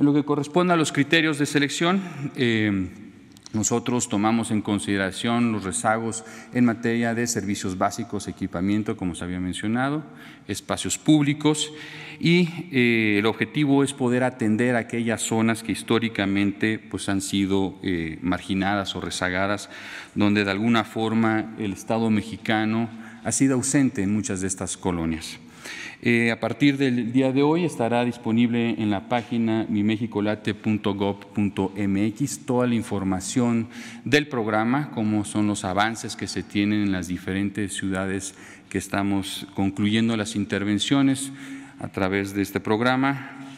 En lo que corresponde a los criterios de selección, eh, nosotros tomamos en consideración los rezagos en materia de servicios básicos, equipamiento, como se había mencionado, espacios públicos y eh, el objetivo es poder atender aquellas zonas que históricamente pues, han sido eh, marginadas o rezagadas, donde de alguna forma el Estado mexicano ha sido ausente en muchas de estas colonias. Eh, a partir del día de hoy estará disponible en la página mimexicolate.gov.mx toda la información del programa, cómo son los avances que se tienen en las diferentes ciudades que estamos concluyendo las intervenciones a través de este programa